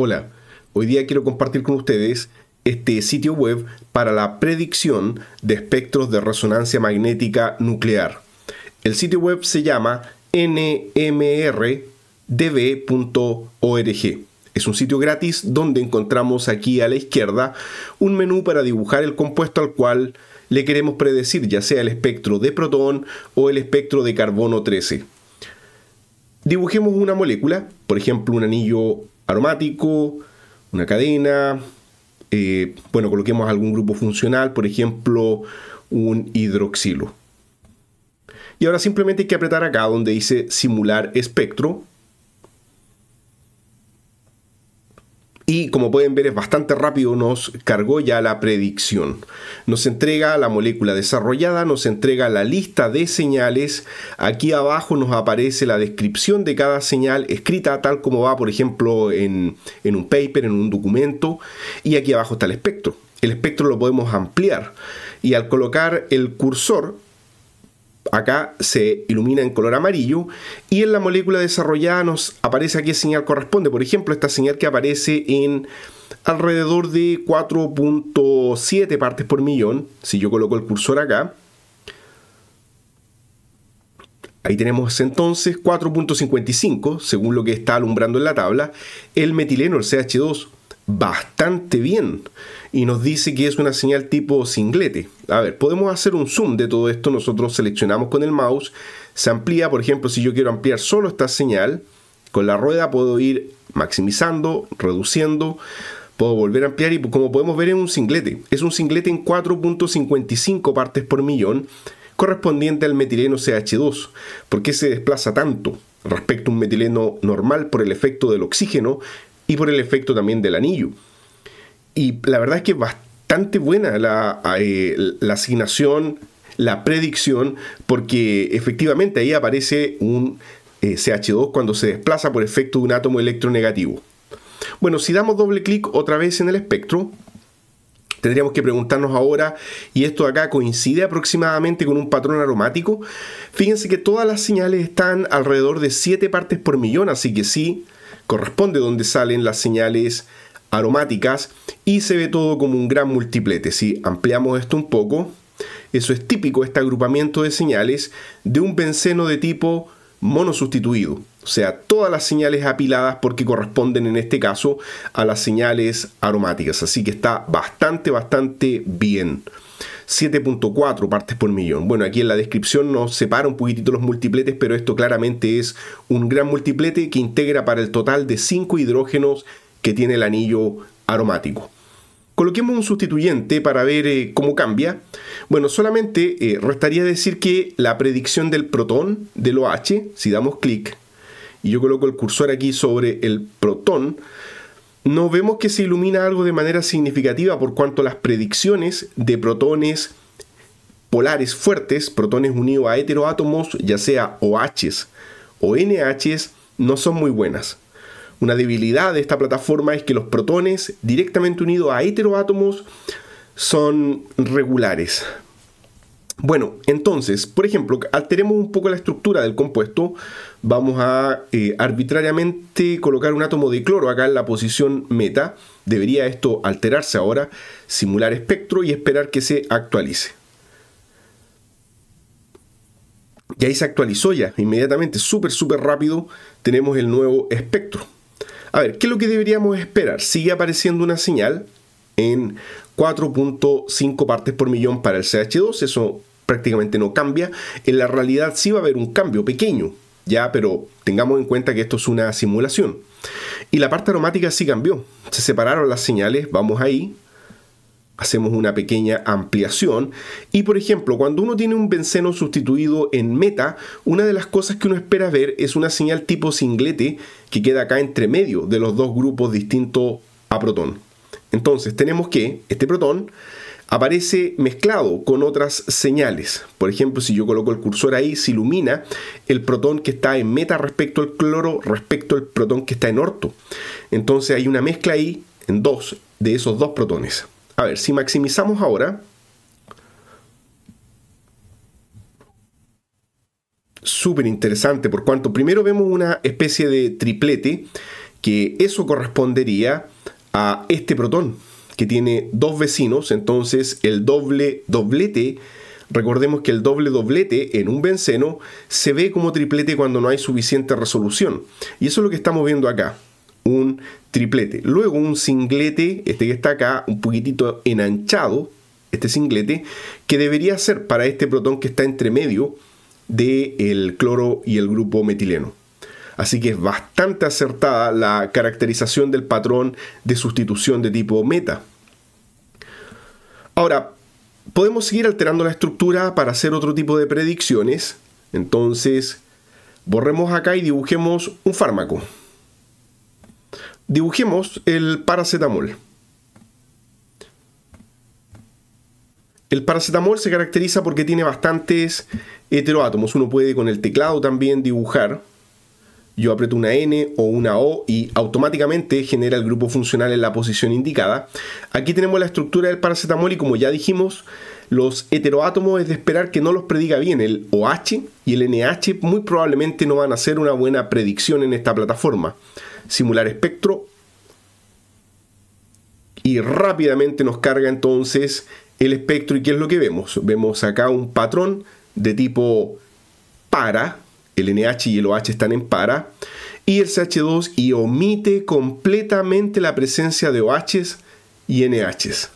Hola, hoy día quiero compartir con ustedes este sitio web para la predicción de espectros de resonancia magnética nuclear. El sitio web se llama nmrdb.org. Es un sitio gratis donde encontramos aquí a la izquierda un menú para dibujar el compuesto al cual le queremos predecir, ya sea el espectro de protón o el espectro de carbono 13. Dibujemos una molécula, por ejemplo un anillo aromático, una cadena. Eh, bueno, coloquemos algún grupo funcional, por ejemplo, un hidroxilo. Y ahora simplemente hay que apretar acá donde dice simular espectro y como pueden ver es bastante rápido, nos cargó ya la predicción. Nos entrega la molécula desarrollada, nos entrega la lista de señales, aquí abajo nos aparece la descripción de cada señal escrita tal como va por ejemplo en, un paper, en un documento y aquí abajo está el espectro. El espectro lo podemos ampliar y al colocar el cursor acá se ilumina en color amarillo y en la molécula desarrollada nos aparece a qué señal corresponde. Por ejemplo, esta señal que aparece en alrededor de 4.7 partes por millón, si yo coloco el cursor acá. Ahí tenemos entonces 4.55, según lo que está alumbrando en la tabla, el metileno, el CH2, bastante bien y nos dice que es una señal tipo singlete. A ver, podemos hacer un zoom de todo esto, nosotros seleccionamos con el mouse, se amplía, por ejemplo, si yo quiero ampliar solo esta señal, con la rueda puedo ir maximizando, reduciendo, puedo volver a ampliar y como podemos ver es un singlete. Es un singlete en 4.55 partes por millón correspondiente al metileno CH2. ¿Por qué se desplaza tanto respecto a un metileno normal por el efecto del oxígeno y por el efecto también del anillo? y la verdad es que bastante buena eh, la, asignación, la predicción, porque efectivamente ahí aparece un eh, CH2 cuando se desplaza por efecto de un átomo electronegativo. Bueno, si damos doble clic otra vez en el espectro, tendríamos que preguntarnos ahora, y esto acá coincide aproximadamente con un patrón aromático, fíjense que todas las señales están alrededor de 7 partes por millón, así que sí, corresponde donde salen las señales aromáticas y se ve todo como un gran multiplete. Si ampliamos esto un poco, eso es típico, este agrupamiento de señales de un benceno de tipo monosustituido. O sea, todas las señales apiladas porque corresponden en este caso a las señales aromáticas. Así que está bastante, bastante bien. 7.4 partes por millón. Bueno, aquí en la descripción nos separa un poquitito los multipletes, pero esto claramente es un gran multiplete que integra para el total de 5 hidrógenos que tiene el anillo aromático. Coloquemos un sustituyente para ver eh, cómo cambia. Bueno, solamente eh, restaría decir que la predicción del protón del OH, si damos clic, y yo coloco el cursor aquí sobre el protón, nos vemos que se ilumina algo de manera significativa por cuanto las predicciones de protones polares fuertes, protones unidos a heteroátomos, ya sea OHs o NHs, no son muy buenas. Una debilidad de esta plataforma es que los protones directamente unidos a heteroátomos son regulares. Bueno, entonces, por ejemplo, alteremos un poco la estructura del compuesto. Vamos a eh, arbitrariamente colocar un átomo de cloro acá en la posición meta. Debería esto alterarse ahora, simular espectro y esperar que se actualice. Y ahí se actualizó ya, inmediatamente, súper, súper rápido, tenemos el nuevo espectro. A ver, ¿qué es lo que deberíamos esperar? Sigue apareciendo una señal en 4.5 partes por millón para el CH2, eso prácticamente no cambia. En la realidad sí va a haber un cambio pequeño, ya, pero tengamos en cuenta que esto es una simulación. Y la parte aromática sí cambió. Se separaron las señales, vamos ahí, hacemos una pequeña ampliación. Y por ejemplo, cuando uno tiene un benceno sustituido en meta, una de las cosas que uno espera ver es una señal tipo singlete que queda acá entre medio de los dos grupos distintos a protón. Entonces tenemos que este protón aparece mezclado con otras señales. Por ejemplo, si yo coloco el cursor ahí, se ilumina el protón que está en meta respecto al cloro, respecto al protón que está en orto. Entonces hay una mezcla ahí en dos de esos dos protones. A ver, si maximizamos ahora, súper interesante, por cuanto primero vemos una especie de triplete, que eso correspondería a este protón, que tiene dos vecinos, entonces el doble doblete, recordemos que el doble doblete en un benceno se ve como triplete cuando no hay suficiente resolución. Y eso es lo que estamos viendo acá un triplete. Luego un singlete, este que está acá, un poquitito enanchado, este singlete, que debería ser para este protón que está entre medio del el cloro y el grupo metileno. Así que es bastante acertada la caracterización del patrón de sustitución de tipo meta. Ahora, podemos seguir alterando la estructura para hacer otro tipo de predicciones. Entonces, borremos acá y dibujemos un fármaco. Dibujemos el paracetamol. El paracetamol se caracteriza porque tiene bastantes heteroátomos. Uno puede con el teclado también dibujar. Yo aprieto una N o una O y automáticamente genera el grupo funcional en la posición indicada. Aquí tenemos la estructura del paracetamol y como ya dijimos, los heteroátomos es de esperar que no los prediga bien. El OH y el NH muy probablemente no van a hacer una buena predicción en esta plataforma. Simular espectro. Y rápidamente nos carga entonces el espectro. ¿Y qué es lo que vemos? Vemos acá un patrón de tipo para. El NH y el OH están en para. Y el CH2 y omite completamente la presencia de OHs y NHs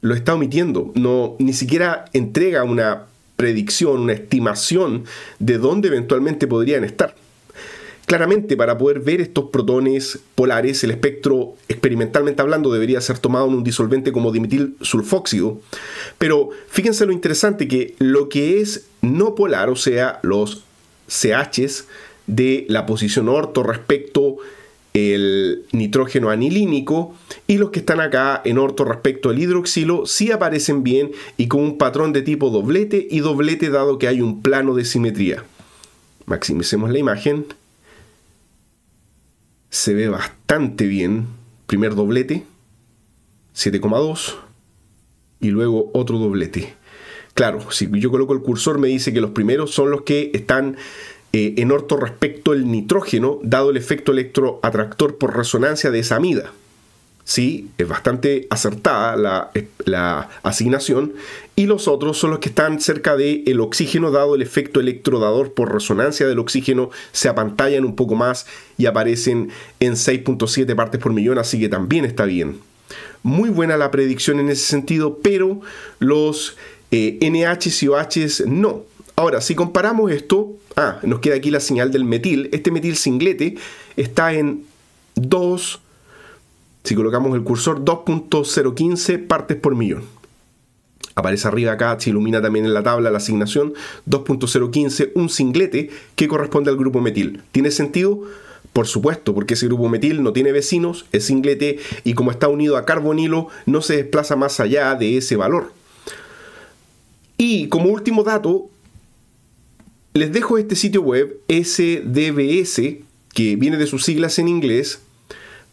lo está omitiendo, no, ni siquiera entrega una predicción, una estimación de dónde eventualmente podrían estar. Claramente, para poder ver estos protones polares, el espectro, experimentalmente hablando, debería ser tomado en un disolvente como dimetil sulfóxido. Pero fíjense lo interesante que lo que es no polar, o sea, los CHs de la posición orto respecto el nitrógeno anilínico y los que están acá en orto respecto al hidroxilo sí aparecen bien y con un patrón de tipo doblete y doblete dado que hay un plano de simetría. Maximicemos la imagen. Se ve bastante bien. Primer doblete, 7,2 y luego otro doblete. Claro, si yo coloco el cursor me dice que los primeros son los que están eh, en orto respecto el nitrógeno, dado el efecto electroatractor por resonancia de esa amida. Sí, es bastante acertada la, asignación. Y los otros son los que están cerca del el oxígeno, dado el efecto electrodador por resonancia del oxígeno, se apantallan un poco más y aparecen en 6.7 partes por millón, así que también está bien. Muy buena la predicción en ese sentido, pero los NH y OH no Ahora, si comparamos esto, ah, nos queda aquí la señal del metil. Este metil singlete está en 2, si colocamos el cursor, 2.015 partes por millón. Aparece arriba acá, se ilumina también en la tabla la asignación, 2.015, un singlete que corresponde al grupo metil. ¿Tiene sentido? Por supuesto, porque ese grupo metil no tiene vecinos, es singlete y como está unido a carbonilo, no se desplaza más allá de ese valor. Y como último dato, les dejo este sitio web SDBS, que viene de sus siglas en inglés,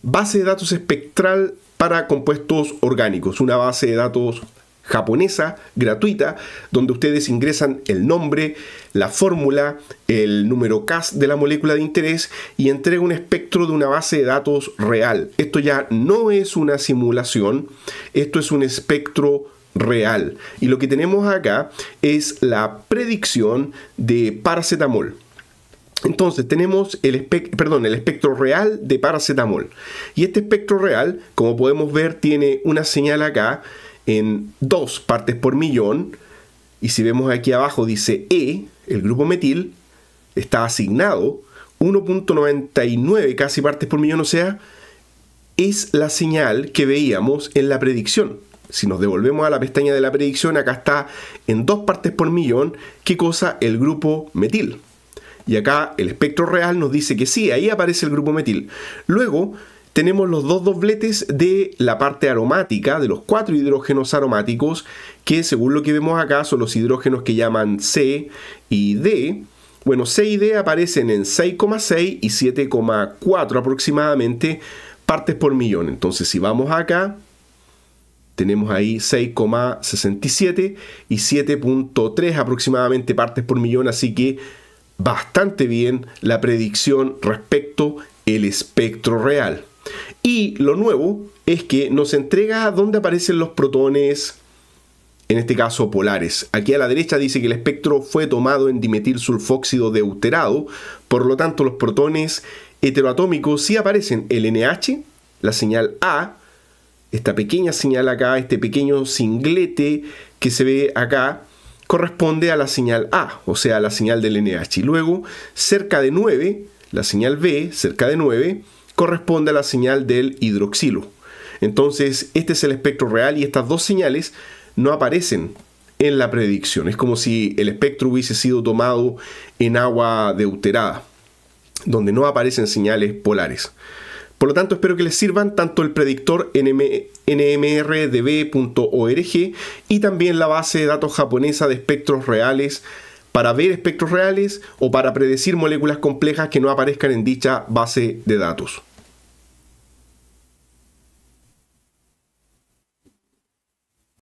Base de Datos Espectral para Compuestos Orgánicos, una base de datos japonesa gratuita, donde ustedes ingresan el nombre, la fórmula, el número CAS de la molécula de interés y entrega un espectro de una base de datos real. Esto ya no es una simulación, esto es un espectro real. Y lo que tenemos acá es la predicción de paracetamol. Entonces tenemos el, perdón, el espectro real de paracetamol. Y este espectro real, como podemos ver, tiene una señal acá en 2 partes por millón. Y si vemos aquí abajo dice E, el grupo metil, está asignado 1.99 casi partes por millón, o sea, es la señal que veíamos en la predicción si nos devolvemos a la pestaña de la predicción, acá está en dos partes por millón qué cosa el grupo metil. Y acá el espectro real nos dice que sí, ahí aparece el grupo metil. Luego tenemos los dos dobletes de la parte aromática, de los cuatro hidrógenos aromáticos, que según lo que vemos acá son los hidrógenos que llaman C y D. Bueno, C y D aparecen en 6,6 y 7,4 aproximadamente partes por millón. Entonces si vamos acá, tenemos ahí 6,67 y 7,3 aproximadamente partes por millón, así que bastante bien la predicción respecto el espectro real. Y lo nuevo es que nos entrega dónde aparecen los protones, en este caso polares. Aquí a la derecha dice que el espectro fue tomado en dimetil sulfóxido deuterado, por lo tanto los protones heteroatómicos sí aparecen el NH, la señal A, esta pequeña señal acá, este pequeño singlete que se ve acá, corresponde a la señal A, o sea, la señal del NH. Y luego, cerca de 9, la señal B, cerca de 9, corresponde a la señal del hidroxilo. Entonces, este es el espectro real y estas dos señales no aparecen en la predicción. Es como si el espectro hubiese sido tomado en agua deuterada, donde no aparecen señales polares. Por lo tanto, espero que les sirvan tanto el predictor nmrdb.org y también la base de datos japonesa de espectros reales para ver espectros reales o para predecir moléculas complejas que no aparezcan en dicha base de datos.